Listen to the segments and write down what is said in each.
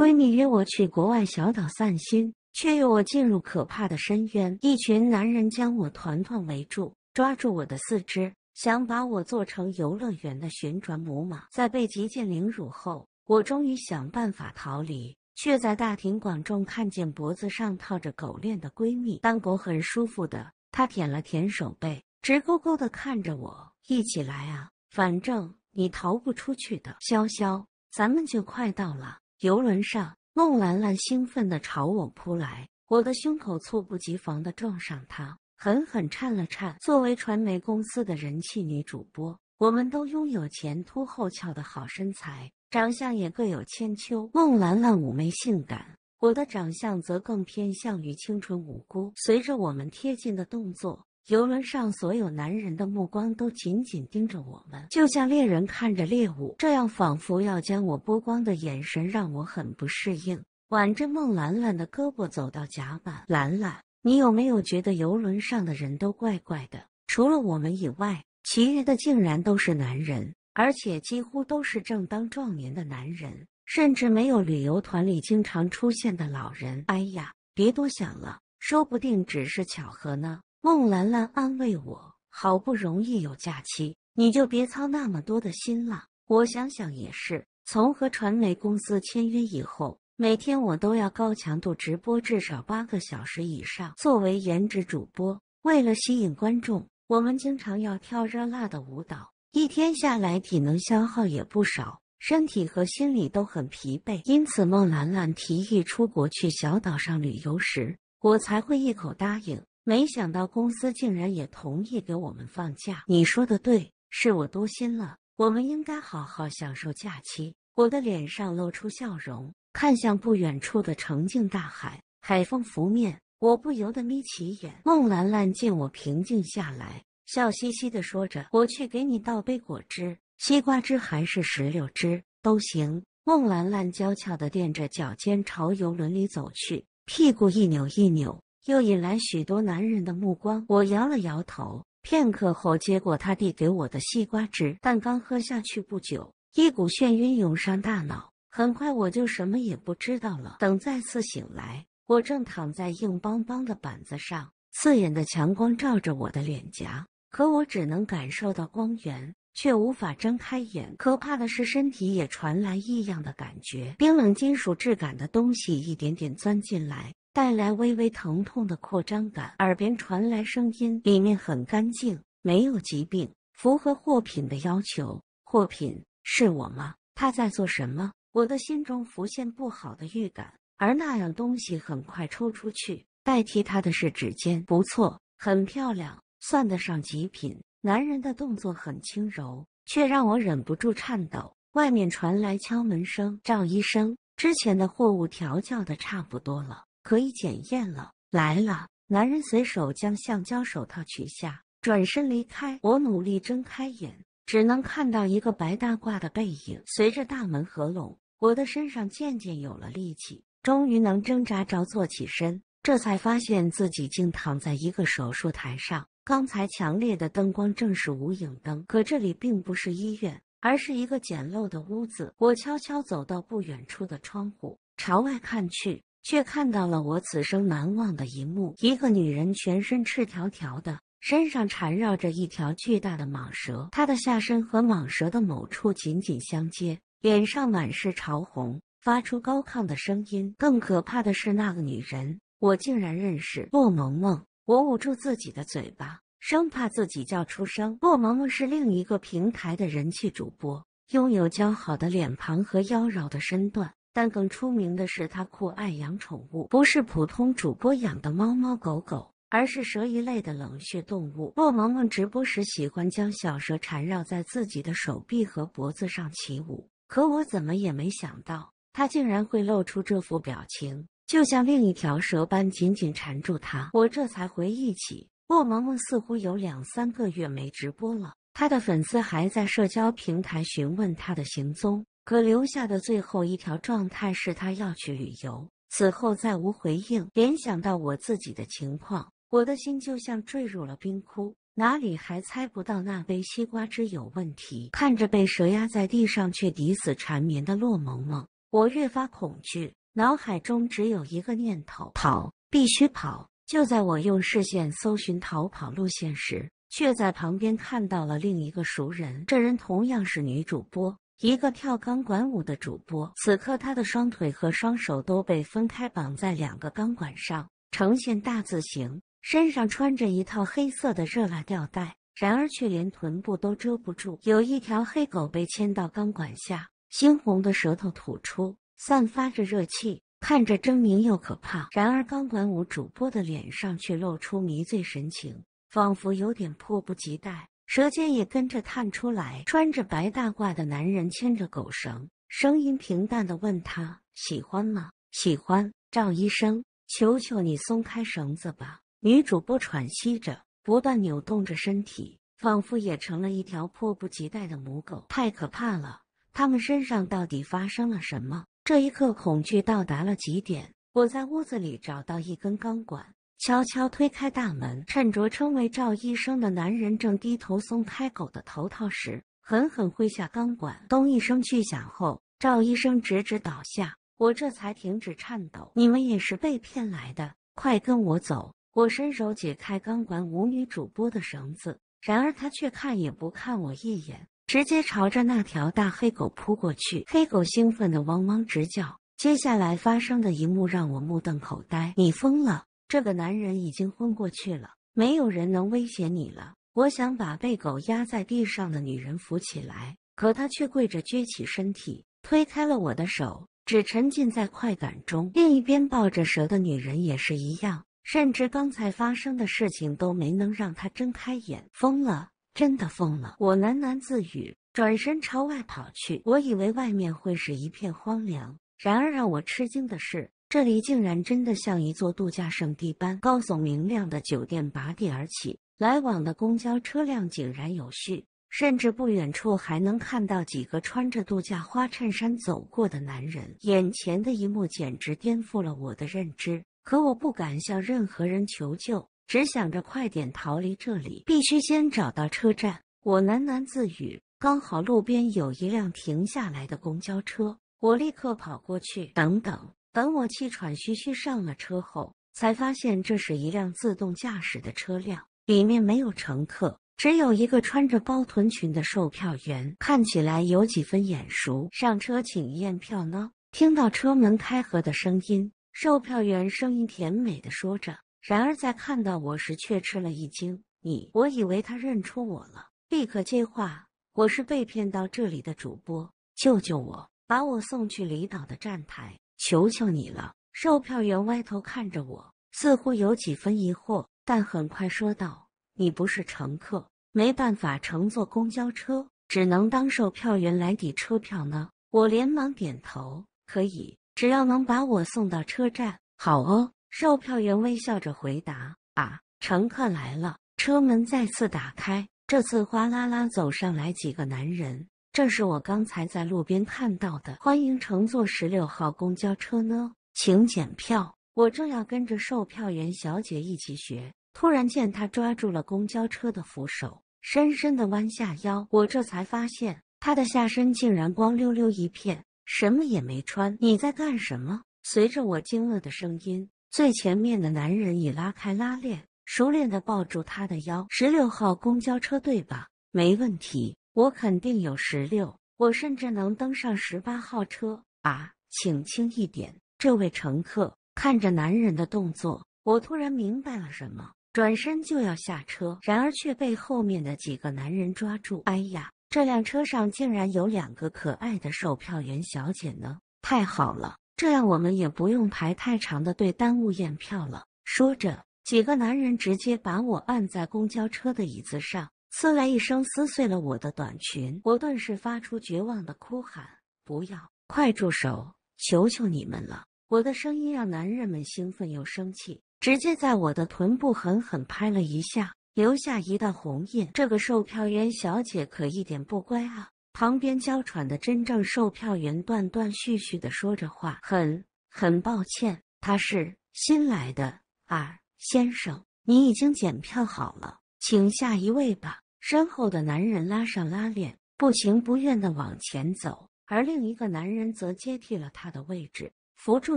闺蜜约我去国外小岛散心，却诱我进入可怕的深渊。一群男人将我团团围住，抓住我的四肢，想把我做成游乐园的旋转木马。在被极尽凌辱后，我终于想办法逃离，却在大庭广众看见脖子上套着狗链的闺蜜。当狗很舒服的，她舔了舔手背，直勾勾的看着我。一起来啊，反正你逃不出去的。潇潇，咱们就快到了。游轮上，孟兰兰兴奋地朝我扑来，我的胸口猝不及防地撞上她，狠狠颤了颤。作为传媒公司的人气女主播，我们都拥有前凸后翘的好身材，长相也各有千秋。孟兰兰妩媚性感，我的长相则更偏向于清纯无辜。随着我们贴近的动作。游轮上所有男人的目光都紧紧盯着我们，就像猎人看着猎物，这样仿佛要将我剥光的眼神让我很不适应。挽着孟兰兰的胳膊走到甲板，兰兰，你有没有觉得游轮上的人都怪怪的？除了我们以外，其余的竟然都是男人，而且几乎都是正当壮年的男人，甚至没有旅游团里经常出现的老人。哎呀，别多想了，说不定只是巧合呢。孟兰兰安慰我：“好不容易有假期，你就别操那么多的心了。”我想想也是，从和传媒公司签约以后，每天我都要高强度直播至少八个小时以上。作为颜值主播，为了吸引观众，我们经常要跳热辣的舞蹈，一天下来体能消耗也不少，身体和心理都很疲惫。因此，孟兰兰提议出国去小岛上旅游时，我才会一口答应。没想到公司竟然也同意给我们放假。你说的对，是我多心了。我们应该好好享受假期。我的脸上露出笑容，看向不远处的澄净大海，海风拂面，我不由得眯起眼。孟兰兰见我平静下来，笑嘻嘻的说着：“我去给你倒杯果汁，西瓜汁还是石榴汁都行。”孟兰兰娇俏的踮着脚尖朝游轮里走去，屁股一扭一扭。又引来许多男人的目光。我摇了摇头，片刻后接过他递给我的西瓜汁，但刚喝下去不久，一股眩晕涌上大脑，很快我就什么也不知道了。等再次醒来，我正躺在硬邦邦的板子上，刺眼的强光照着我的脸颊，可我只能感受到光源，却无法睁开眼。可怕的是，身体也传来异样的感觉，冰冷金属质感的东西一点点钻进来。带来微微疼痛的扩张感，耳边传来声音，里面很干净，没有疾病，符合货品的要求。货品是我吗？他在做什么？我的心中浮现不好的预感。而那样东西很快抽出去，代替他的是指尖。不错，很漂亮，算得上极品。男人的动作很轻柔，却让我忍不住颤抖。外面传来敲门声。赵医生之前的货物调教的差不多了。可以检验了，来了。男人随手将橡胶手套取下，转身离开。我努力睁开眼，只能看到一个白大褂的背影。随着大门合拢，我的身上渐渐有了力气，终于能挣扎着坐起身。这才发现自己竟躺在一个手术台上。刚才强烈的灯光正是无影灯，可这里并不是医院，而是一个简陋的屋子。我悄悄走到不远处的窗户，朝外看去。却看到了我此生难忘的一幕：一个女人全身赤条条的，身上缠绕着一条巨大的蟒蛇，她的下身和蟒蛇的某处紧紧相接，脸上满是潮红，发出高亢的声音。更可怕的是，那个女人我竟然认识——洛萌萌。我捂住自己的嘴巴，生怕自己叫出声。洛萌萌是另一个平台的人气主播，拥有姣好的脸庞和妖娆的身段。但更出名的是，他酷爱养宠物，不是普通主播养的猫猫狗狗，而是蛇一类的冷血动物。洛萌萌直播时喜欢将小蛇缠绕在自己的手臂和脖子上起舞。可我怎么也没想到，他竟然会露出这副表情，就像另一条蛇般紧紧缠住他。我这才回忆起，洛萌萌似乎有两三个月没直播了，他的粉丝还在社交平台询问他的行踪。可留下的最后一条状态是他要去旅游，此后再无回应。联想到我自己的情况，我的心就像坠入了冰窟，哪里还猜不到那杯西瓜汁有问题？看着被蛇压在地上却抵死缠绵的洛萌萌，我越发恐惧，脑海中只有一个念头：跑，必须跑！就在我用视线搜寻逃跑路线时，却在旁边看到了另一个熟人，这人同样是女主播。一个跳钢管舞的主播，此刻他的双腿和双手都被分开绑在两个钢管上，呈现大字形，身上穿着一套黑色的热辣吊带，然而却连臀部都遮不住。有一条黑狗被牵到钢管下，猩红的舌头吐出，散发着热气，看着狰狞又可怕。然而钢管舞主播的脸上却露出迷醉神情，仿佛有点迫不及待。舌尖也跟着探出来。穿着白大褂的男人牵着狗绳，声音平淡的问他：“喜欢吗？”“喜欢。”赵医生，求求你松开绳子吧！女主播喘息着，不断扭动着身体，仿佛也成了一条迫不及待的母狗。太可怕了！他们身上到底发生了什么？这一刻，恐惧到达了极点。我在屋子里找到一根钢管。悄悄推开大门，趁着称为赵医生的男人正低头松开狗的头套时，狠狠挥下钢管。咚一声巨响后，赵医生直直倒下。我这才停止颤抖。你们也是被骗来的，快跟我走！我伸手解开钢管舞女主播的绳子，然而她却看也不看我一眼，直接朝着那条大黑狗扑过去。黑狗兴奋的汪汪直叫。接下来发生的一幕让我目瞪口呆。你疯了！这个男人已经昏过去了，没有人能威胁你了。我想把被狗压在地上的女人扶起来，可她却跪着撅起身体，推开了我的手，只沉浸在快感中。另一边抱着蛇的女人也是一样，甚至刚才发生的事情都没能让她睁开眼。疯了，真的疯了！我喃喃自语，转身朝外跑去。我以为外面会是一片荒凉，然而让我吃惊的是。这里竟然真的像一座度假胜地般高耸明亮的酒店拔地而起，来往的公交车辆井然有序，甚至不远处还能看到几个穿着度假花衬衫走过的男人。眼前的一幕简直颠覆了我的认知，可我不敢向任何人求救，只想着快点逃离这里，必须先找到车站。我喃喃自语：“刚好路边有一辆停下来的公交车。”我立刻跑过去。等等。等我气喘吁吁上了车后，才发现这是一辆自动驾驶的车辆，里面没有乘客，只有一个穿着包臀裙的售票员，看起来有几分眼熟。上车请验票呢。听到车门开合的声音，售票员声音甜美的说着，然而在看到我时却吃了一惊。你，我以为他认出我了，立刻接话：“我是被骗到这里的主播，救救我，把我送去离岛的站台。”求求你了！售票员歪头看着我，似乎有几分疑惑，但很快说道：“你不是乘客，没办法乘坐公交车，只能当售票员来抵车票呢。”我连忙点头：“可以，只要能把我送到车站。”“好哦。”售票员微笑着回答。“啊，乘客来了。”车门再次打开，这次哗啦啦走上来几个男人。这是我刚才在路边看到的，欢迎乘坐十六号公交车呢，请检票。我正要跟着售票员小姐一起学，突然见她抓住了公交车的扶手，深深地弯下腰。我这才发现她的下身竟然光溜溜一片，什么也没穿。你在干什么？随着我惊愕的声音，最前面的男人已拉开拉链，熟练地抱住她的腰。十六号公交车对吧？没问题。我肯定有十六，我甚至能登上十八号车啊！请轻一点，这位乘客。看着男人的动作，我突然明白了什么，转身就要下车，然而却被后面的几个男人抓住。哎呀，这辆车上竟然有两个可爱的售票员小姐呢！太好了，这样我们也不用排太长的队耽误验票了。说着，几个男人直接把我按在公交车的椅子上。撕来一声，撕碎了我的短裙，我顿时发出绝望的哭喊：“不要，快住手！求求你们了！”我的声音让男人们兴奋又生气，直接在我的臀部狠狠拍了一下，留下一道红印。这个售票员小姐可一点不乖啊！旁边娇喘的真正售票员断断续续的说着话：“很很抱歉，她是新来的啊，先生，你已经检票好了。”请下一位吧。身后的男人拉上拉链，不情不愿的往前走，而另一个男人则接替了他的位置，扶住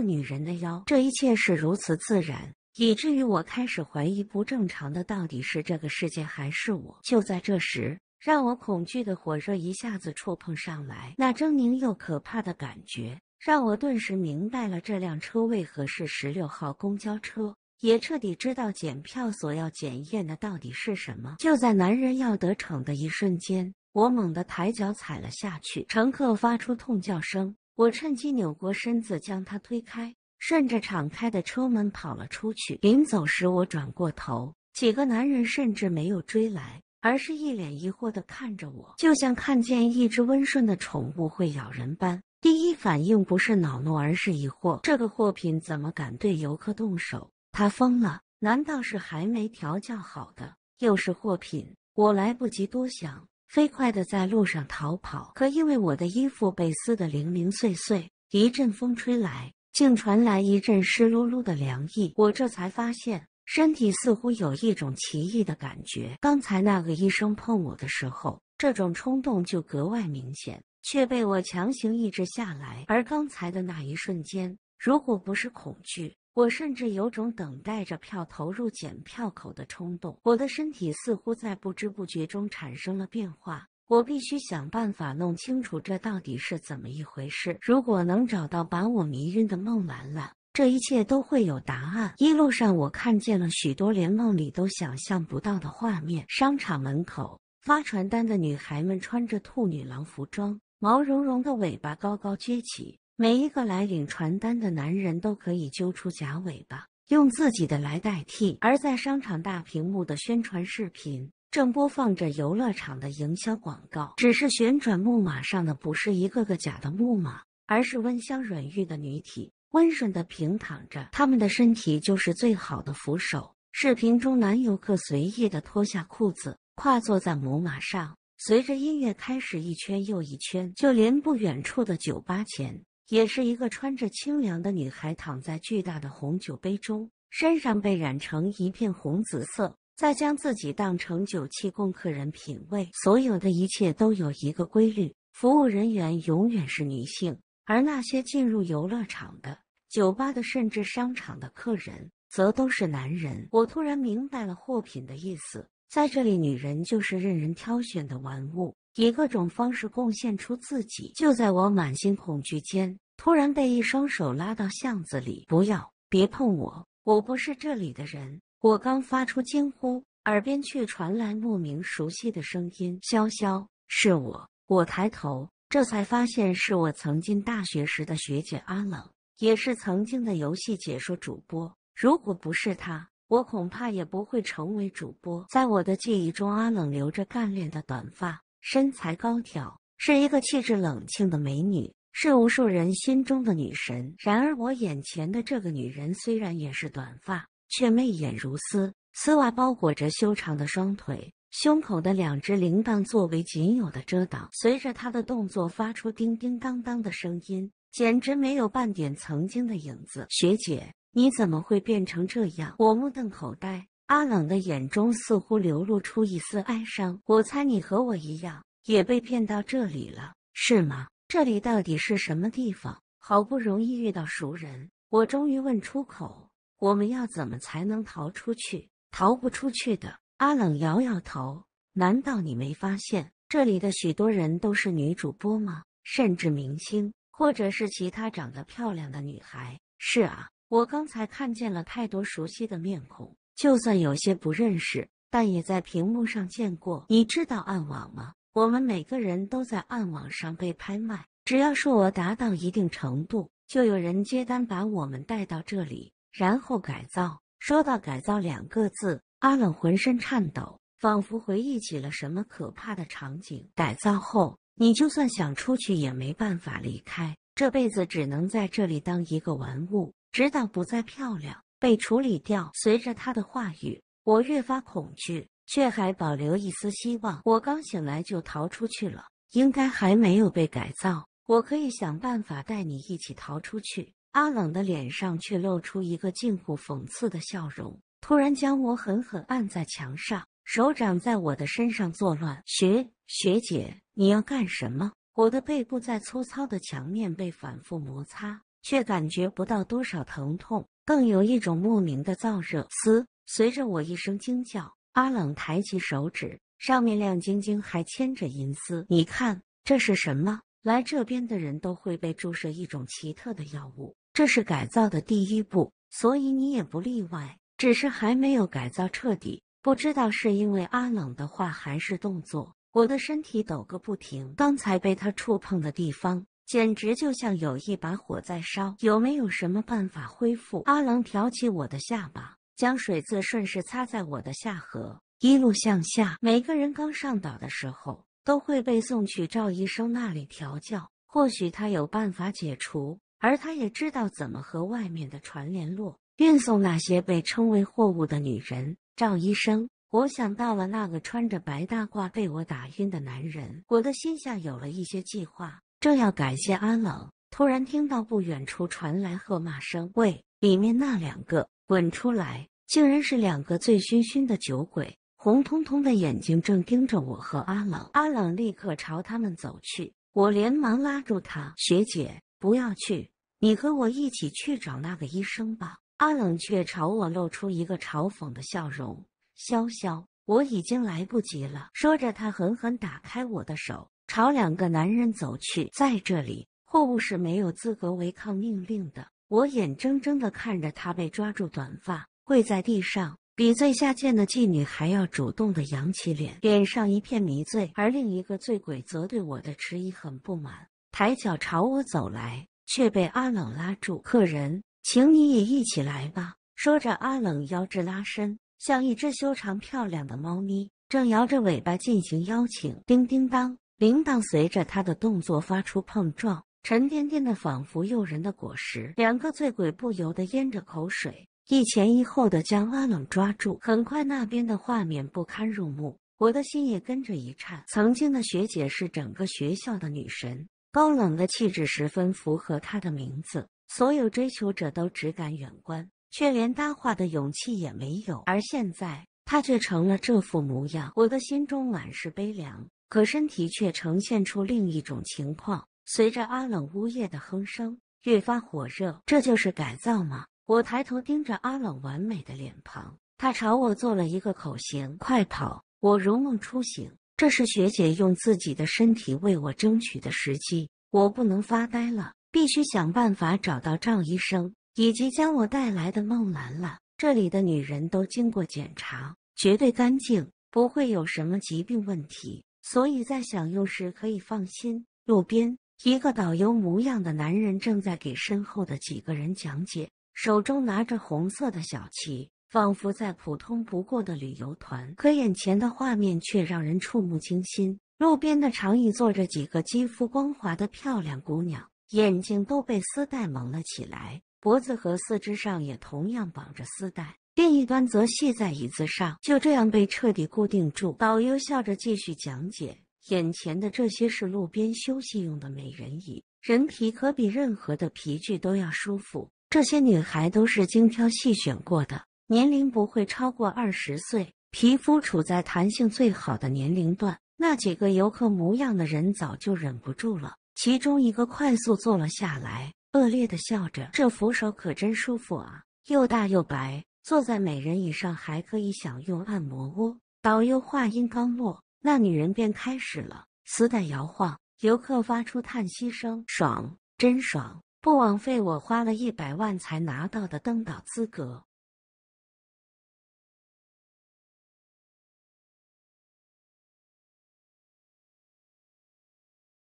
女人的腰。这一切是如此自然，以至于我开始怀疑，不正常的到底是这个世界还是我？就在这时，让我恐惧的火热一下子触碰上来，那狰狞又可怕的感觉，让我顿时明白了这辆车为何是十六号公交车。也彻底知道检票所要检验的到底是什么。就在男人要得逞的一瞬间，我猛地抬脚踩了下去，乘客发出痛叫声。我趁机扭过身子将他推开，顺着敞开的车门跑了出去。临走时，我转过头，几个男人甚至没有追来，而是一脸疑惑的看着我，就像看见一只温顺的宠物会咬人般，第一反应不是恼怒，而是疑惑：这个货品怎么敢对游客动手？他疯了？难道是还没调教好的？又是货品？我来不及多想，飞快的在路上逃跑。可因为我的衣服被撕得零零碎碎，一阵风吹来，竟传来一阵湿漉漉的凉意。我这才发现，身体似乎有一种奇异的感觉。刚才那个医生碰我的时候，这种冲动就格外明显，却被我强行抑制下来。而刚才的那一瞬间，如果不是恐惧。我甚至有种等待着票投入检票口的冲动。我的身体似乎在不知不觉中产生了变化。我必须想办法弄清楚这到底是怎么一回事。如果能找到把我迷晕的孟兰兰，这一切都会有答案。一路上，我看见了许多连梦里都想象不到的画面：商场门口发传单的女孩们穿着兔女郎服装，毛茸茸的尾巴高高撅起。每一个来领传单的男人，都可以揪出假尾巴，用自己的来代替。而在商场大屏幕的宣传视频，正播放着游乐场的营销广告，只是旋转木马上的不是一个个假的木马，而是温香软玉的女体，温顺的平躺着，他们的身体就是最好的扶手。视频中，男游客随意的脱下裤子，跨坐在母马上，随着音乐开始一圈又一圈。就连不远处的酒吧前。也是一个穿着清凉的女孩躺在巨大的红酒杯中，身上被染成一片红紫色，再将自己当成酒器供客人品味。所有的一切都有一个规律：服务人员永远是女性，而那些进入游乐场的、酒吧的，甚至商场的客人，则都是男人。我突然明白了货品的意思，在这里，女人就是任人挑选的玩物。以各种方式贡献出自己。就在我满心恐惧间，突然被一双手拉到巷子里。不要，别碰我！我不是这里的人。我刚发出惊呼，耳边却传来莫名熟悉的声音：“潇潇，是我。”我抬头，这才发现是我曾经大学时的学姐阿冷，也是曾经的游戏解说主播。如果不是他，我恐怕也不会成为主播。在我的记忆中，阿冷留着干练的短发。身材高挑，是一个气质冷清的美女，是无数人心中的女神。然而，我眼前的这个女人虽然也是短发，却媚眼如丝，丝袜包裹着修长的双腿，胸口的两只铃铛作为仅有的遮挡，随着她的动作发出叮叮当当的声音，简直没有半点曾经的影子。学姐，你怎么会变成这样？我目瞪口呆。阿冷的眼中似乎流露出一丝哀伤。我猜你和我一样也被骗到这里了，是吗？这里到底是什么地方？好不容易遇到熟人，我终于问出口：“我们要怎么才能逃出去？逃不出去的。”阿冷摇摇头。难道你没发现这里的许多人都是女主播吗？甚至明星，或者是其他长得漂亮的女孩？是啊，我刚才看见了太多熟悉的面孔。就算有些不认识，但也在屏幕上见过。你知道暗网吗？我们每个人都在暗网上被拍卖，只要数额达到一定程度，就有人接单，把我们带到这里，然后改造。说到改造两个字，阿冷浑身颤抖，仿佛回忆起了什么可怕的场景。改造后，你就算想出去也没办法离开，这辈子只能在这里当一个玩物，直到不再漂亮。被处理掉。随着他的话语，我越发恐惧，却还保留一丝希望。我刚醒来就逃出去了，应该还没有被改造。我可以想办法带你一起逃出去。阿冷的脸上却露出一个近乎讽刺的笑容，突然将我狠狠按在墙上，手掌在我的身上作乱。学学姐，你要干什么？我的背部在粗糙的墙面被反复摩擦，却感觉不到多少疼痛。更有一种莫名的燥热。嘶！随着我一声惊叫，阿冷抬起手指，上面亮晶晶，还牵着银丝。你看，这是什么？来这边的人都会被注射一种奇特的药物，这是改造的第一步，所以你也不例外，只是还没有改造彻底。不知道是因为阿冷的话，还是动作，我的身体抖个不停。刚才被他触碰的地方。简直就像有一把火在烧，有没有什么办法恢复？阿郎挑起我的下巴，将水渍顺势擦在我的下颌，一路向下。每个人刚上岛的时候，都会被送去赵医生那里调教，或许他有办法解除，而他也知道怎么和外面的船联络，运送那些被称为货物的女人。赵医生，我想到了那个穿着白大褂被我打晕的男人，我的心下有了一些计划。正要感谢阿冷，突然听到不远处传来喝骂声：“喂，里面那两个滚出来！”竟然是两个醉醺醺的酒鬼，红彤彤的眼睛正盯着我和阿冷。阿冷立刻朝他们走去，我连忙拉住他：“学姐，不要去，你和我一起去找那个医生吧。”阿冷却朝我露出一个嘲讽的笑容：“潇潇，我已经来不及了。”说着，他狠狠打开我的手。朝两个男人走去，在这里，货物是没有资格违抗命令的。我眼睁睁的看着他被抓住，短发跪在地上，比最下贱的妓女还要主动的扬起脸，脸上一片迷醉。而另一个醉鬼则对我的迟疑很不满，抬脚朝我走来，却被阿冷拉住。客人，请你也一起来吧。说着，阿冷腰肢拉伸，像一只修长漂亮的猫咪，正摇着尾巴进行邀请。叮叮当。铃铛随着他的动作发出碰撞，沉甸甸的，仿佛诱人的果实。两个醉鬼不由得咽着口水，一前一后的将阿冷抓住。很快，那边的画面不堪入目，我的心也跟着一颤。曾经的学姐是整个学校的女神，高冷的气质十分符合她的名字，所有追求者都只敢远观，却连搭话的勇气也没有。而现在，她却成了这副模样，我的心中满是悲凉。可身体却呈现出另一种情况，随着阿冷呜咽的哼声越发火热，这就是改造吗？我抬头盯着阿冷完美的脸庞，他朝我做了一个口型：“快跑！”我如梦初醒，这是学姐用自己的身体为我争取的时机，我不能发呆了，必须想办法找到赵医生以及将我带来的孟兰兰。这里的女人都经过检查，绝对干净，不会有什么疾病问题。所以在享用时可以放心。路边，一个导游模样的男人正在给身后的几个人讲解，手中拿着红色的小旗，仿佛在普通不过的旅游团。可眼前的画面却让人触目惊心：路边的长椅坐着几个肌肤光滑的漂亮姑娘，眼睛都被丝带蒙了起来，脖子和四肢上也同样绑着丝带。另一端则系在椅子上，就这样被彻底固定住。导游笑着继续讲解：“眼前的这些是路边休息用的美人椅，人体可比任何的皮具都要舒服。这些女孩都是精挑细选过的，年龄不会超过二十岁，皮肤处在弹性最好的年龄段。”那几个游客模样的人早就忍不住了，其中一个快速坐了下来，恶劣的笑着：“这扶手可真舒服啊，又大又白。”坐在美人椅上，还可以享用按摩窝。导游话音刚落，那女人便开始了丝带摇晃，游客发出叹息声：“爽，真爽！不枉费我花了一百万才拿到的登岛资格。”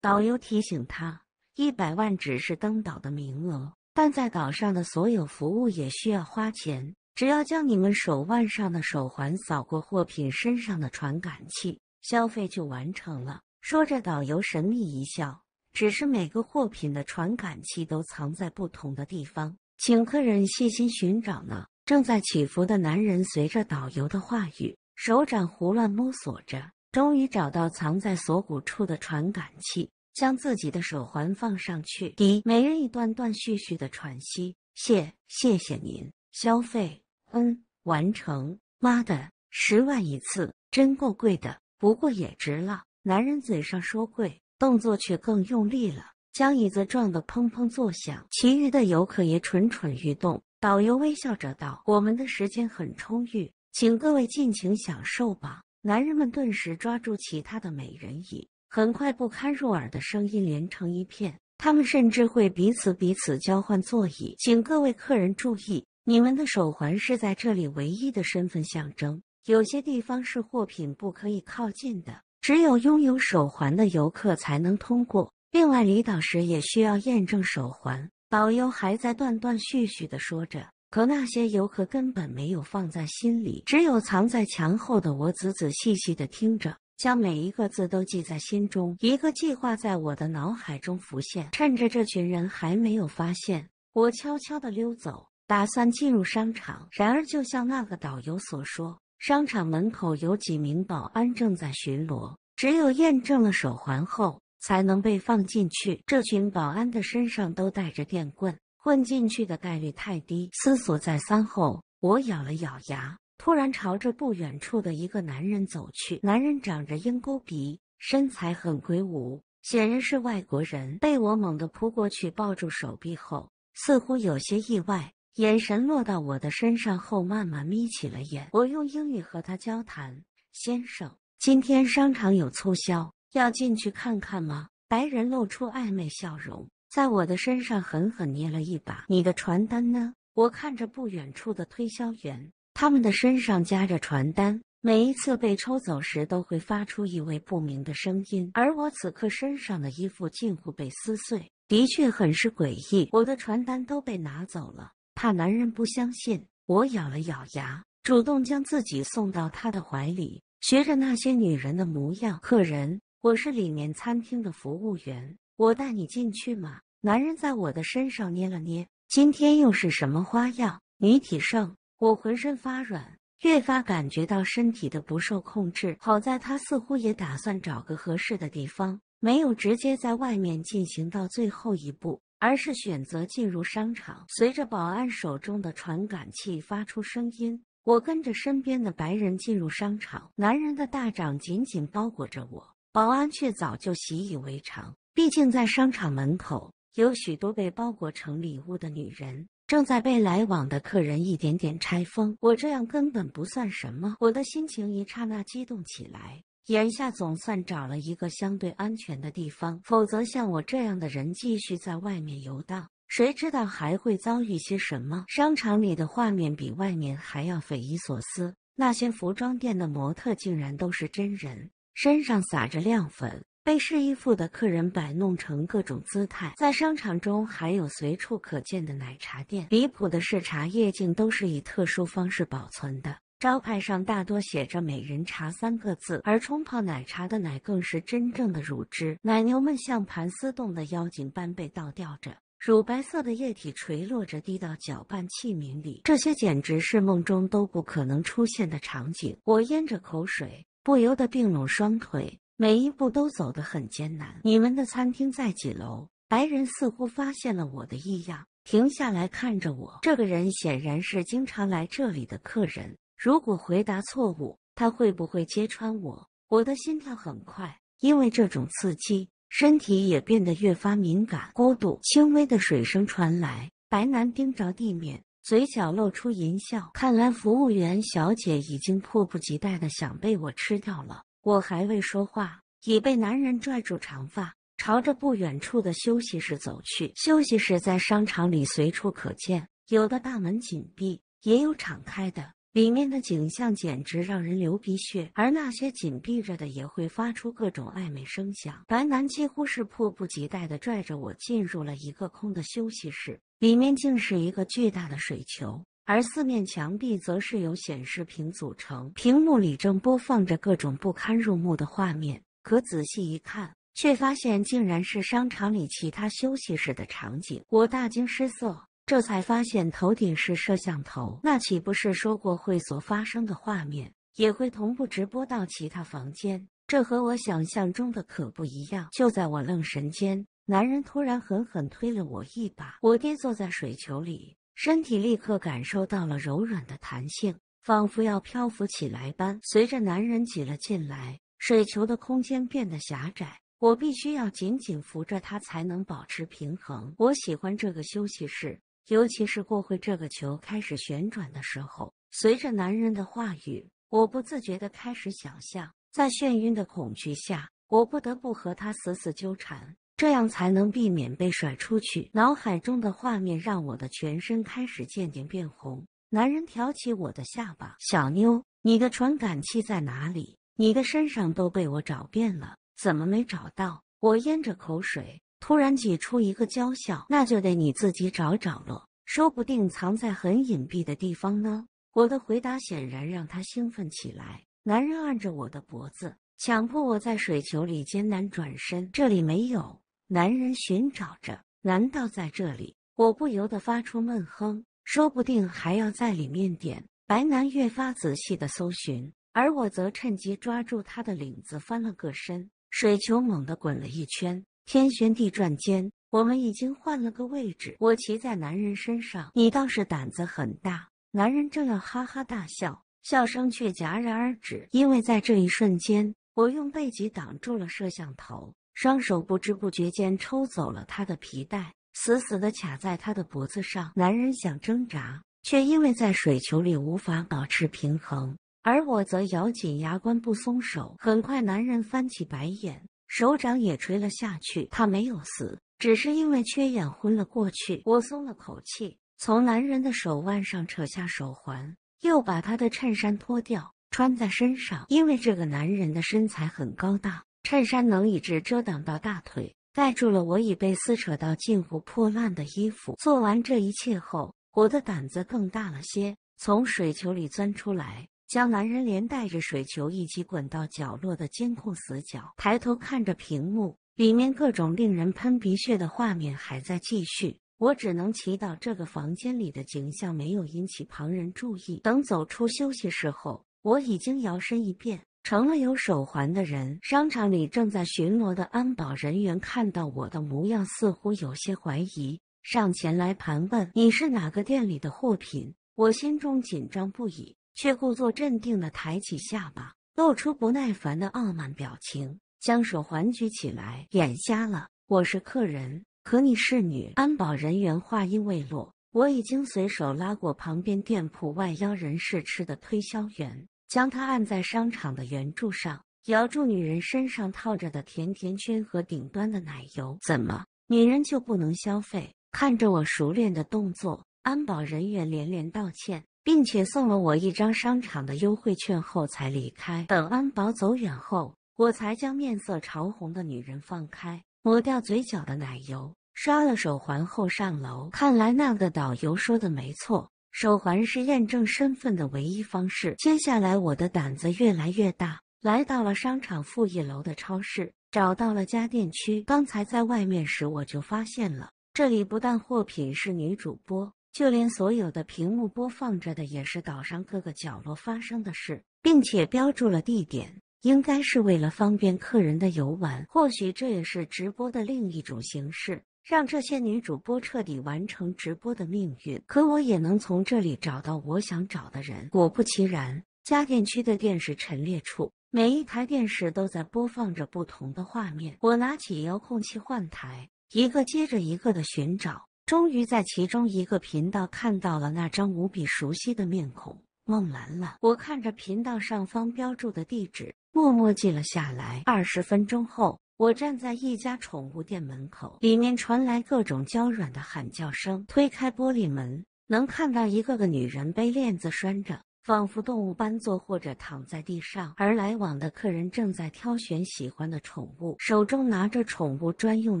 导游提醒他：“一百万只是登岛的名额，但在岛上的所有服务也需要花钱。”只要将你们手腕上的手环扫过货品身上的传感器，消费就完成了。说着，导游神秘一笑，只是每个货品的传感器都藏在不同的地方，请客人细心寻找呢。正在祈福的男人随着导游的话语，手掌胡乱摸索着，终于找到藏在锁骨处的传感器，将自己的手环放上去。一，每人一段断续续的喘息，谢，谢谢您，消费。嗯，完成。妈的，十万一次真够贵的，不过也值了。男人嘴上说贵，动作却更用力了，将椅子撞得砰砰作响。其余的游客也蠢蠢欲动。导游微笑着道：“我们的时间很充裕，请各位尽情享受吧。”男人们顿时抓住其他的美人椅，很快不堪入耳的声音连成一片。他们甚至会彼此彼此交换座椅。请各位客人注意。你们的手环是在这里唯一的身份象征。有些地方是货品不可以靠近的，只有拥有手环的游客才能通过。另外，离岛时也需要验证手环。导游还在断断续续的说着，可那些游客根本没有放在心里。只有藏在墙后的我仔仔细细的听着，将每一个字都记在心中。一个计划在我的脑海中浮现。趁着这群人还没有发现，我悄悄的溜走。打算进入商场，然而就像那个导游所说，商场门口有几名保安正在巡逻，只有验证了手环后才能被放进去。这群保安的身上都带着电棍，混进去的概率太低。思索再三后，我咬了咬牙，突然朝着不远处的一个男人走去。男人长着鹰钩鼻，身材很魁梧，显然是外国人。被我猛地扑过去抱住手臂后，似乎有些意外。眼神落到我的身上后，慢慢眯起了眼。我用英语和他交谈：“先生，今天商场有促销，要进去看看吗？”白人露出暧昧笑容，在我的身上狠狠捏了一把。“你的传单呢？”我看着不远处的推销员，他们的身上夹着传单，每一次被抽走时都会发出意味不明的声音。而我此刻身上的衣服近乎被撕碎，的确很是诡异。我的传单都被拿走了。怕男人不相信，我咬了咬牙，主动将自己送到他的怀里，学着那些女人的模样。客人，我是里面餐厅的服务员，我带你进去吗？男人在我的身上捏了捏，今天又是什么花样？女体盛，我浑身发软，越发感觉到身体的不受控制。好在他似乎也打算找个合适的地方，没有直接在外面进行到最后一步。而是选择进入商场。随着保安手中的传感器发出声音，我跟着身边的白人进入商场。男人的大掌紧紧包裹着我，保安却早就习以为常。毕竟在商场门口，有许多被包裹成礼物的女人，正在被来往的客人一点点拆封。我这样根本不算什么，我的心情一刹那激动起来。眼下总算找了一个相对安全的地方，否则像我这样的人继续在外面游荡，谁知道还会遭遇些什么？商场里的画面比外面还要匪夷所思，那些服装店的模特竟然都是真人，身上撒着亮粉，被试衣服的客人摆弄成各种姿态。在商场中还有随处可见的奶茶店，离谱的是茶叶竟都是以特殊方式保存的。招牌上大多写着“美人茶”三个字，而冲泡奶茶的奶更是真正的乳汁。奶牛们像盘丝洞的妖精般被倒吊着，乳白色的液体垂落着滴到搅拌器皿里。这些简直是梦中都不可能出现的场景。我咽着口水，不由得并拢双腿，每一步都走得很艰难。你们的餐厅在几楼？白人似乎发现了我的异样，停下来看着我。这个人显然是经常来这里的客人。如果回答错误，他会不会揭穿我？我的心跳很快，因为这种刺激，身体也变得越发敏感。孤独，轻微的水声传来，白男盯着地面，嘴角露出淫笑。看来服务员小姐已经迫不及待的想被我吃掉了。我还未说话，已被男人拽住长发，朝着不远处的休息室走去。休息室在商场里随处可见，有的大门紧闭，也有敞开的。里面的景象简直让人流鼻血，而那些紧闭着的也会发出各种暧昧声响。白楠几乎是迫不及待地拽着我进入了一个空的休息室，里面竟是一个巨大的水球，而四面墙壁则是由显示屏组成，屏幕里正播放着各种不堪入目的画面。可仔细一看，却发现竟然是商场里其他休息室的场景，我大惊失色。这才发现头顶是摄像头，那岂不是说过会所发生的画面也会同步直播到其他房间？这和我想象中的可不一样。就在我愣神间，男人突然狠狠推了我一把，我跌坐在水球里，身体立刻感受到了柔软的弹性，仿佛要漂浮起来般。随着男人挤了进来，水球的空间变得狭窄，我必须要紧紧扶着他才能保持平衡。我喜欢这个休息室。尤其是过会这个球开始旋转的时候，随着男人的话语，我不自觉的开始想象，在眩晕的恐惧下，我不得不和他死死纠缠，这样才能避免被甩出去。脑海中的画面让我的全身开始渐渐变红。男人挑起我的下巴：“小妞，你的传感器在哪里？你的身上都被我找遍了，怎么没找到？”我咽着口水。突然挤出一个娇笑，那就得你自己找找喽，说不定藏在很隐蔽的地方呢。我的回答显然让他兴奋起来。男人按着我的脖子，强迫我在水球里艰难转身。这里没有。男人寻找着，难道在这里？我不由得发出闷哼。说不定还要在里面点。白男越发仔细的搜寻，而我则趁机抓住他的领子，翻了个身。水球猛地滚了一圈。天旋地转间，我们已经换了个位置。我骑在男人身上，你倒是胆子很大。男人正要哈哈大笑，笑声却戛然而止，因为在这一瞬间，我用背脊挡住了摄像头，双手不知不觉间抽走了他的皮带，死死的卡在他的脖子上。男人想挣扎，却因为在水球里无法保持平衡，而我则咬紧牙关不松手。很快，男人翻起白眼。手掌也垂了下去，他没有死，只是因为缺氧昏了过去。我松了口气，从男人的手腕上扯下手环，又把他的衬衫脱掉，穿在身上。因为这个男人的身材很高大，衬衫能一直遮挡到大腿，盖住了我已被撕扯到近乎破烂的衣服。做完这一切后，我的胆子更大了些，从水球里钻出来。将男人连带着水球一起滚到角落的监控死角，抬头看着屏幕，里面各种令人喷鼻血的画面还在继续。我只能祈祷这个房间里的景象没有引起旁人注意。等走出休息室后，我已经摇身一变成了有手环的人。商场里正在巡逻的安保人员看到我的模样，似乎有些怀疑，上前来盘问：“你是哪个店里的货品？”我心中紧张不已。却故作镇定地抬起下巴，露出不耐烦的傲慢表情，将手环举起来。眼瞎了？我是客人，可你是女安保人员。话音未落，我已经随手拉过旁边店铺外邀人试吃的推销员，将他按在商场的圆柱上，咬住女人身上套着的甜甜圈和顶端的奶油。怎么，女人就不能消费？看着我熟练的动作，安保人员连连道歉。并且送了我一张商场的优惠券后才离开。等安保走远后，我才将面色潮红的女人放开，抹掉嘴角的奶油，刷了手环后上楼。看来那个导游说的没错，手环是验证身份的唯一方式。接下来我的胆子越来越大，来到了商场负一楼的超市，找到了家电区。刚才在外面时我就发现了，这里不但货品是女主播。就连所有的屏幕播放着的也是岛上各个角落发生的事，并且标注了地点，应该是为了方便客人的游玩。或许这也是直播的另一种形式，让这些女主播彻底完成直播的命运。可我也能从这里找到我想找的人。果不其然，家电区的电视陈列处，每一台电视都在播放着不同的画面。我拿起遥控器换台，一个接着一个的寻找。终于在其中一个频道看到了那张无比熟悉的面孔，孟兰兰。我看着频道上方标注的地址，默默记了下来。二十分钟后，我站在一家宠物店门口，里面传来各种娇软的喊叫声。推开玻璃门，能看到一个个女人被链子拴着，仿佛动物般坐或者躺在地上，而来往的客人正在挑选喜欢的宠物，手中拿着宠物专用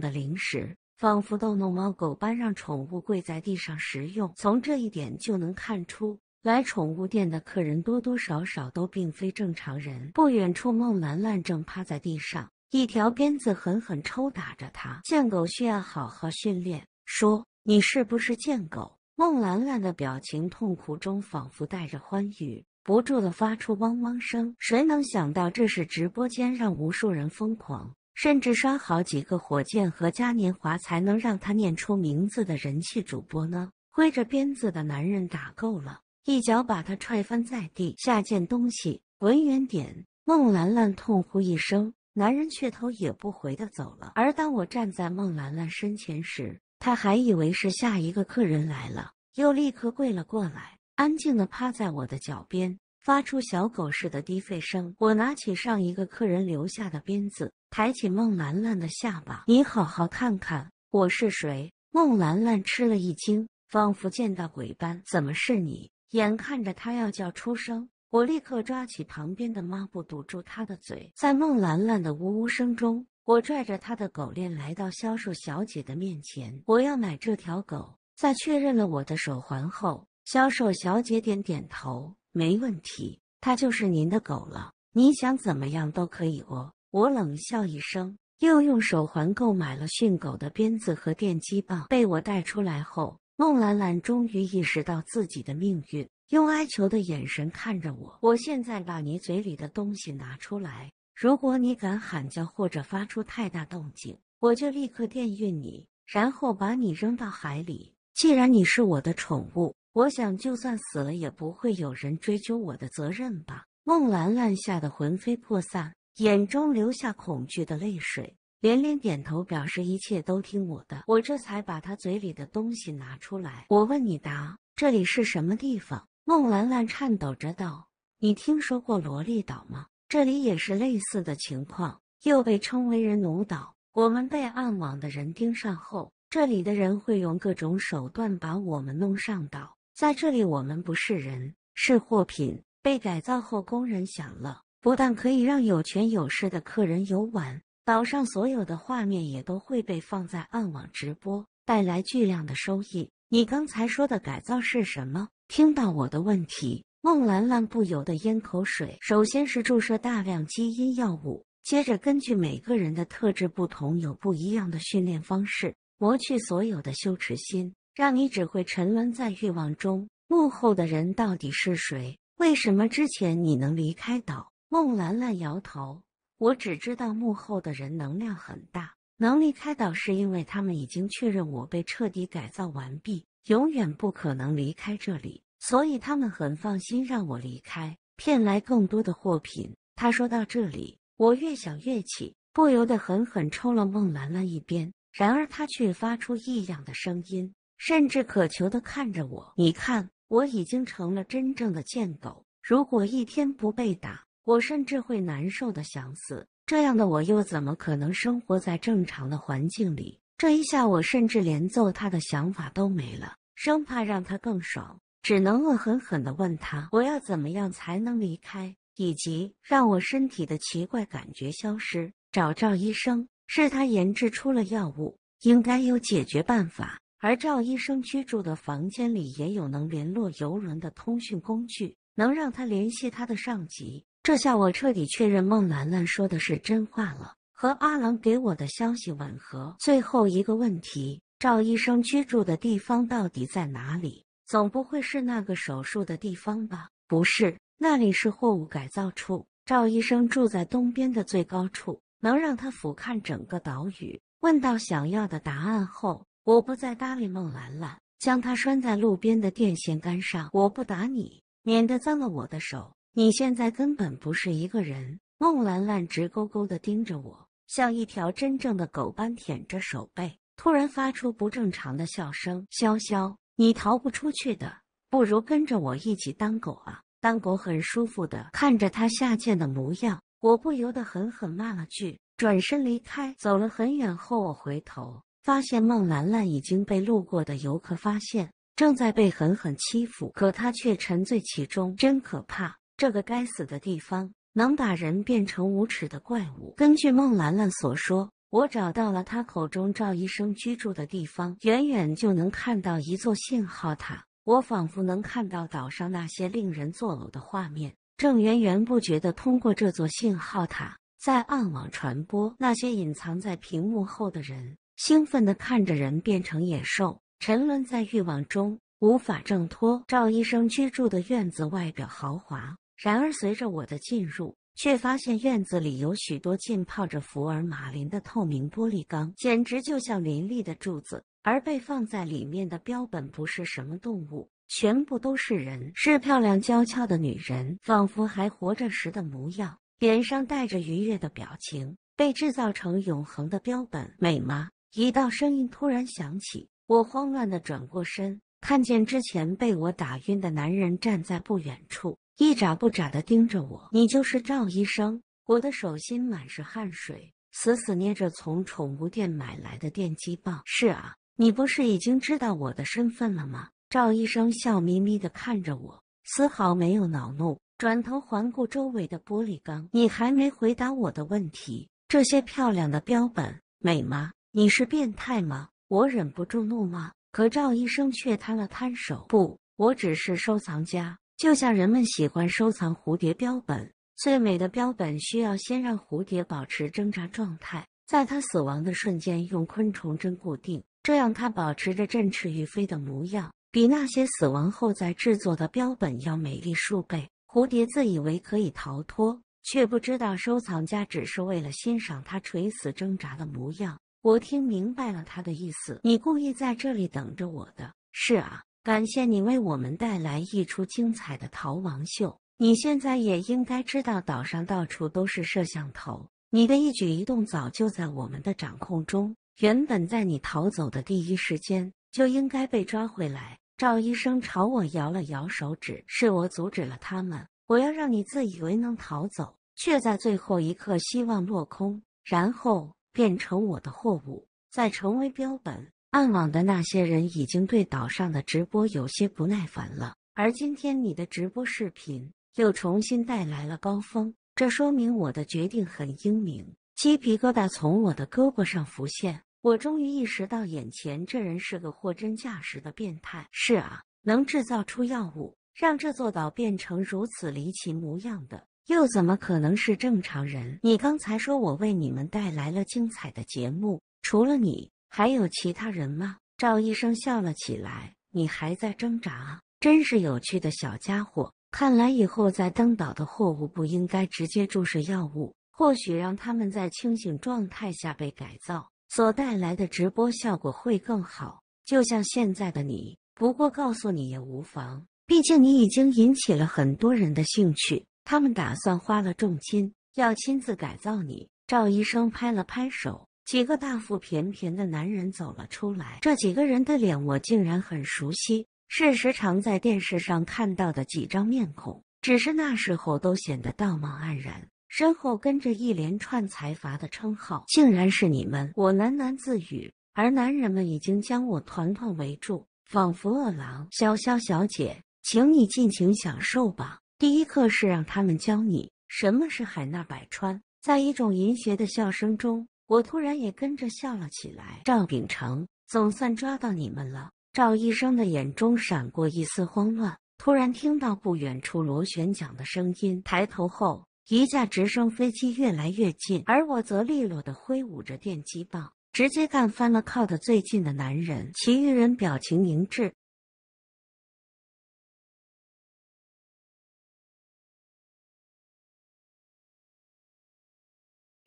的零食。仿佛逗弄猫狗般让宠物跪在地上食用，从这一点就能看出来，宠物店的客人多多少少都并非正常人。不远处，孟兰兰正趴在地上，一条鞭子狠狠抽打着她。见狗需要好好训练，说：“你是不是见狗？”孟兰兰的表情痛苦中仿佛带着欢愉，不住的发出汪汪声。谁能想到，这是直播间让无数人疯狂。甚至刷好几个火箭和嘉年华才能让他念出名字的人气主播呢！挥着鞭子的男人打够了，一脚把他踹翻在地，下贱东西，滚远点！孟兰兰痛呼一声，男人却头也不回的走了。而当我站在孟兰兰身前时，他还以为是下一个客人来了，又立刻跪了过来，安静的趴在我的脚边。发出小狗似的低吠声，我拿起上一个客人留下的鞭子，抬起孟兰兰的下巴：“你好好看看，我是谁？”孟兰兰吃了一惊，仿佛见到鬼般：“怎么是你？”眼看着她要叫出声，我立刻抓起旁边的抹布堵住她的嘴。在孟兰兰的呜呜声中，我拽着她的狗链来到销售小姐的面前：“我要买这条狗。”在确认了我的手环后，销售小姐点点头。没问题，它就是您的狗了，你想怎么样都可以哦。我冷笑一声，又用手环购买了训狗的鞭子和电击棒。被我带出来后，孟兰兰终于意识到自己的命运，用哀求的眼神看着我。我现在把你嘴里的东西拿出来，如果你敢喊叫或者发出太大动静，我就立刻电晕你，然后把你扔到海里。既然你是我的宠物。我想，就算死了，也不会有人追究我的责任吧？孟兰兰吓得魂飞魄散，眼中流下恐惧的泪水，连连点头表示一切都听我的。我这才把她嘴里的东西拿出来。我问你答，这里是什么地方？孟兰兰颤抖着道：“你听说过萝莉岛吗？这里也是类似的情况，又被称为人奴岛。我们被暗网的人盯上后，这里的人会用各种手段把我们弄上岛。”在这里，我们不是人，是货品。被改造后，工人想了，不但可以让有权有势的客人游玩，岛上所有的画面也都会被放在暗网直播，带来巨量的收益。你刚才说的改造是什么？听到我的问题，孟兰兰不由得咽口水。首先是注射大量基因药物，接着根据每个人的特质不同，有不一样的训练方式，磨去所有的羞耻心。让你只会沉沦在欲望中，幕后的人到底是谁？为什么之前你能离开岛？孟兰兰摇头，我只知道幕后的人能量很大，能离开岛是因为他们已经确认我被彻底改造完毕，永远不可能离开这里，所以他们很放心让我离开，骗来更多的货品。他说到这里，我越想越气，不由得狠狠抽了孟兰兰一鞭，然而他却发出异样的声音。甚至渴求的看着我，你看，我已经成了真正的贱狗。如果一天不被打，我甚至会难受的想死。这样的我又怎么可能生活在正常的环境里？这一下，我甚至连揍他的想法都没了，生怕让他更爽，只能恶狠狠的问他：我要怎么样才能离开，以及让我身体的奇怪感觉消失？找赵医生，是他研制出了药物，应该有解决办法。而赵医生居住的房间里也有能联络游轮的通讯工具，能让他联系他的上级。这下我彻底确认孟兰兰说的是真话了，和阿郎给我的消息吻合。最后一个问题：赵医生居住的地方到底在哪里？总不会是那个手术的地方吧？不是，那里是货物改造处。赵医生住在东边的最高处，能让他俯瞰整个岛屿。问到想要的答案后。我不再搭理孟兰兰，将她拴在路边的电线杆上。我不打你，免得脏了我的手。你现在根本不是一个人。孟兰兰直勾勾的盯着我，像一条真正的狗般舔着手背，突然发出不正常的笑声。潇潇，你逃不出去的，不如跟着我一起当狗啊！当狗很舒服的。看着他下贱的模样，我不由得狠狠骂了句，转身离开。走了很远后，我回头。发现孟兰兰已经被路过的游客发现，正在被狠狠欺负，可她却沉醉其中，真可怕！这个该死的地方能把人变成无耻的怪物。根据孟兰兰所说，我找到了她口中赵医生居住的地方，远远就能看到一座信号塔，我仿佛能看到岛上那些令人作呕的画面，正源源不绝的通过这座信号塔在暗网传播。那些隐藏在屏幕后的人。兴奋地看着人变成野兽，沉沦在欲望中，无法挣脱。赵医生居住的院子外表豪华，然而随着我的进入，却发现院子里有许多浸泡着福尔马林的透明玻璃缸，简直就像林立的柱子。而被放在里面的标本不是什么动物，全部都是人，是漂亮娇俏的女人，仿佛还活着时的模样，脸上带着愉悦的表情，被制造成永恒的标本，美吗？一道声音突然响起，我慌乱的转过身，看见之前被我打晕的男人站在不远处，一眨不眨的盯着我。你就是赵医生？我的手心满是汗水，死死捏着从宠物店买来的电击棒。是啊，你不是已经知道我的身份了吗？赵医生笑眯眯的看着我，丝毫没有恼怒，转头环顾周围的玻璃缸。你还没回答我的问题，这些漂亮的标本美吗？你是变态吗？我忍不住怒骂。可赵医生却摊了摊手：“不，我只是收藏家。就像人们喜欢收藏蝴蝶标本，最美的标本需要先让蝴蝶保持挣扎状态，在它死亡的瞬间用昆虫针固定，这样它保持着振翅欲飞的模样，比那些死亡后再制作的标本要美丽数倍。蝴蝶自以为可以逃脱，却不知道收藏家只是为了欣赏它垂死挣扎的模样。”我听明白了他的意思，你故意在这里等着我的。是啊，感谢你为我们带来一出精彩的逃亡秀。你现在也应该知道，岛上到处都是摄像头，你的一举一动早就在我们的掌控中。原本在你逃走的第一时间就应该被抓回来。赵医生朝我摇了摇手指，是我阻止了他们。我要让你自以为能逃走，却在最后一刻希望落空，然后。变成我的货物，再成为标本。暗网的那些人已经对岛上的直播有些不耐烦了，而今天你的直播视频又重新带来了高峰，这说明我的决定很英明。鸡皮疙瘩从我的胳膊上浮现，我终于意识到眼前这人是个货真价实的变态。是啊，能制造出药物，让这座岛变成如此离奇模样的。又怎么可能是正常人？你刚才说我为你们带来了精彩的节目，除了你，还有其他人吗？赵医生笑了起来。你还在挣扎，真是有趣的小家伙。看来以后在登岛的货物不应该直接注射药物，或许让他们在清醒状态下被改造，所带来的直播效果会更好。就像现在的你。不过告诉你也无妨，毕竟你已经引起了很多人的兴趣。他们打算花了重金，要亲自改造你。赵医生拍了拍手，几个大腹便便的男人走了出来。这几个人的脸，我竟然很熟悉，是时常在电视上看到的几张面孔。只是那时候都显得道貌岸然。身后跟着一连串财阀的称号，竟然是你们！我喃喃自语，而男人们已经将我团团围住，仿佛饿狼。潇潇小姐，请你尽情享受吧。第一课是让他们教你什么是海纳百川。在一种淫邪的笑声中，我突然也跟着笑了起来。赵秉成，总算抓到你们了！赵医生的眼中闪过一丝慌乱，突然听到不远处螺旋桨的声音，抬头后，一架直升飞机越来越近，而我则利落的挥舞着电击棒，直接干翻了靠得最近的男人。其余人表情凝滞。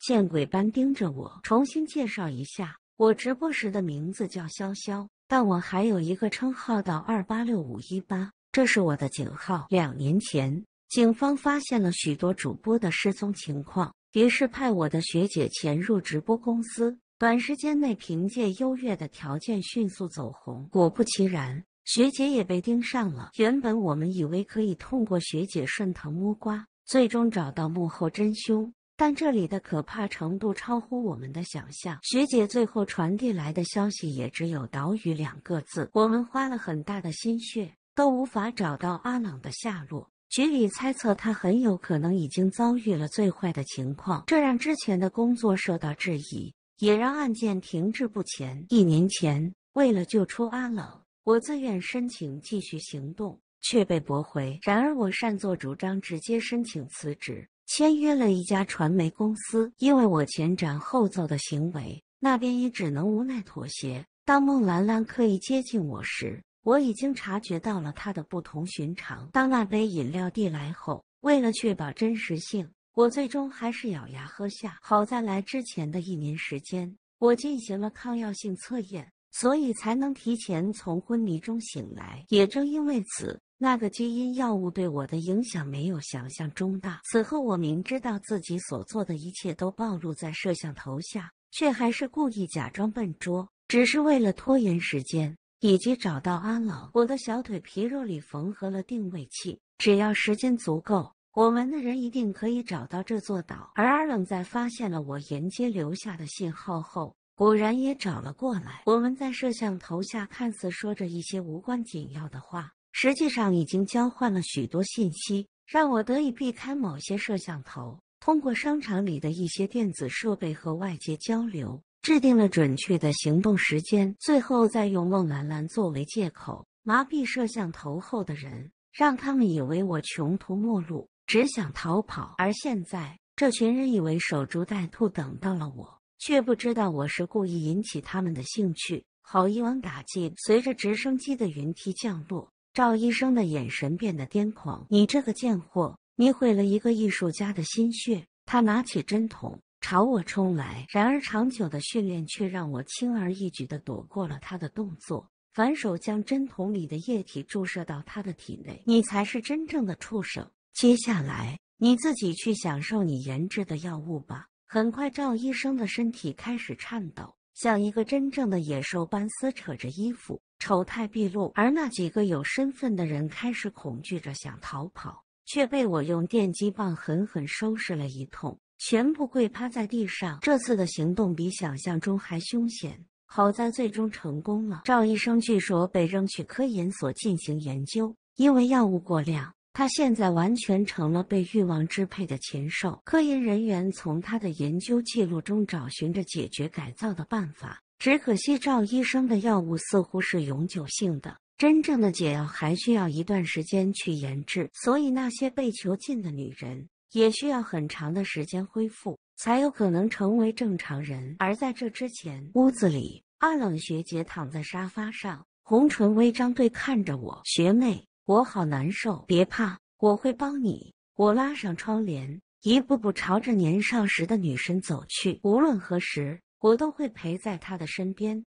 见鬼般盯着我。重新介绍一下，我直播时的名字叫潇潇，但我还有一个称号，到二八六五一八，这是我的警号。两年前，警方发现了许多主播的失踪情况，于是派我的学姐潜入直播公司，短时间内凭借优越的条件迅速走红。果不其然，学姐也被盯上了。原本我们以为可以通过学姐顺藤摸瓜，最终找到幕后真凶。但这里的可怕程度超乎我们的想象。学姐最后传递来的消息也只有“岛屿”两个字。我们花了很大的心血，都无法找到阿冷的下落。局里猜测他很有可能已经遭遇了最坏的情况，这让之前的工作受到质疑，也让案件停滞不前。一年前，为了救出阿冷，我自愿申请继续行动，却被驳回。然而，我擅作主张，直接申请辞职。签约了一家传媒公司，因为我前斩后奏的行为，那边也只能无奈妥协。当孟兰兰刻意接近我时，我已经察觉到了她的不同寻常。当那杯饮料递来后，为了确保真实性，我最终还是咬牙喝下。好在来之前的一年时间，我进行了抗药性测验，所以才能提前从昏迷中醒来。也正因为此。那个基因药物对我的影响没有想象中大。此后，我明知道自己所做的一切都暴露在摄像头下，却还是故意假装笨拙，只是为了拖延时间以及找到阿冷。我的小腿皮肉里缝合了定位器，只要时间足够，我们的人一定可以找到这座岛。而阿冷在发现了我沿街留下的信号后，果然也找了过来。我们在摄像头下看似说着一些无关紧要的话。实际上已经交换了许多信息，让我得以避开某些摄像头。通过商场里的一些电子设备和外界交流，制定了准确的行动时间。最后再用孟兰兰作为借口麻痹摄像头后的人，让他们以为我穷途末路，只想逃跑。而现在，这群人以为守株待兔等到了我，却不知道我是故意引起他们的兴趣，好一网打尽。随着直升机的云梯降落。赵医生的眼神变得癫狂，你这个贱货，你毁了一个艺术家的心血！他拿起针筒朝我冲来，然而长久的训练却让我轻而易举的躲过了他的动作，反手将针筒里的液体注射到他的体内。你才是真正的畜生！接下来，你自己去享受你研制的药物吧。很快，赵医生的身体开始颤抖，像一个真正的野兽般撕扯着衣服。丑态毕露，而那几个有身份的人开始恐惧着想逃跑，却被我用电击棒狠狠收拾了一通，全部跪趴在地上。这次的行动比想象中还凶险，好在最终成功了。赵医生据说被扔去科研所进行研究，因为药物过量，他现在完全成了被欲望支配的禽兽。科研人员从他的研究记录中找寻着解决改造的办法。只可惜，赵医生的药物似乎是永久性的，真正的解药还需要一段时间去研制。所以，那些被囚禁的女人也需要很长的时间恢复，才有可能成为正常人。而在这之前，屋子里，阿冷学姐躺在沙发上，红唇微张，对看着我：“学妹，我好难受，别怕，我会帮你。”我拉上窗帘，一步步朝着年少时的女神走去。无论何时。我都会陪在他的身边。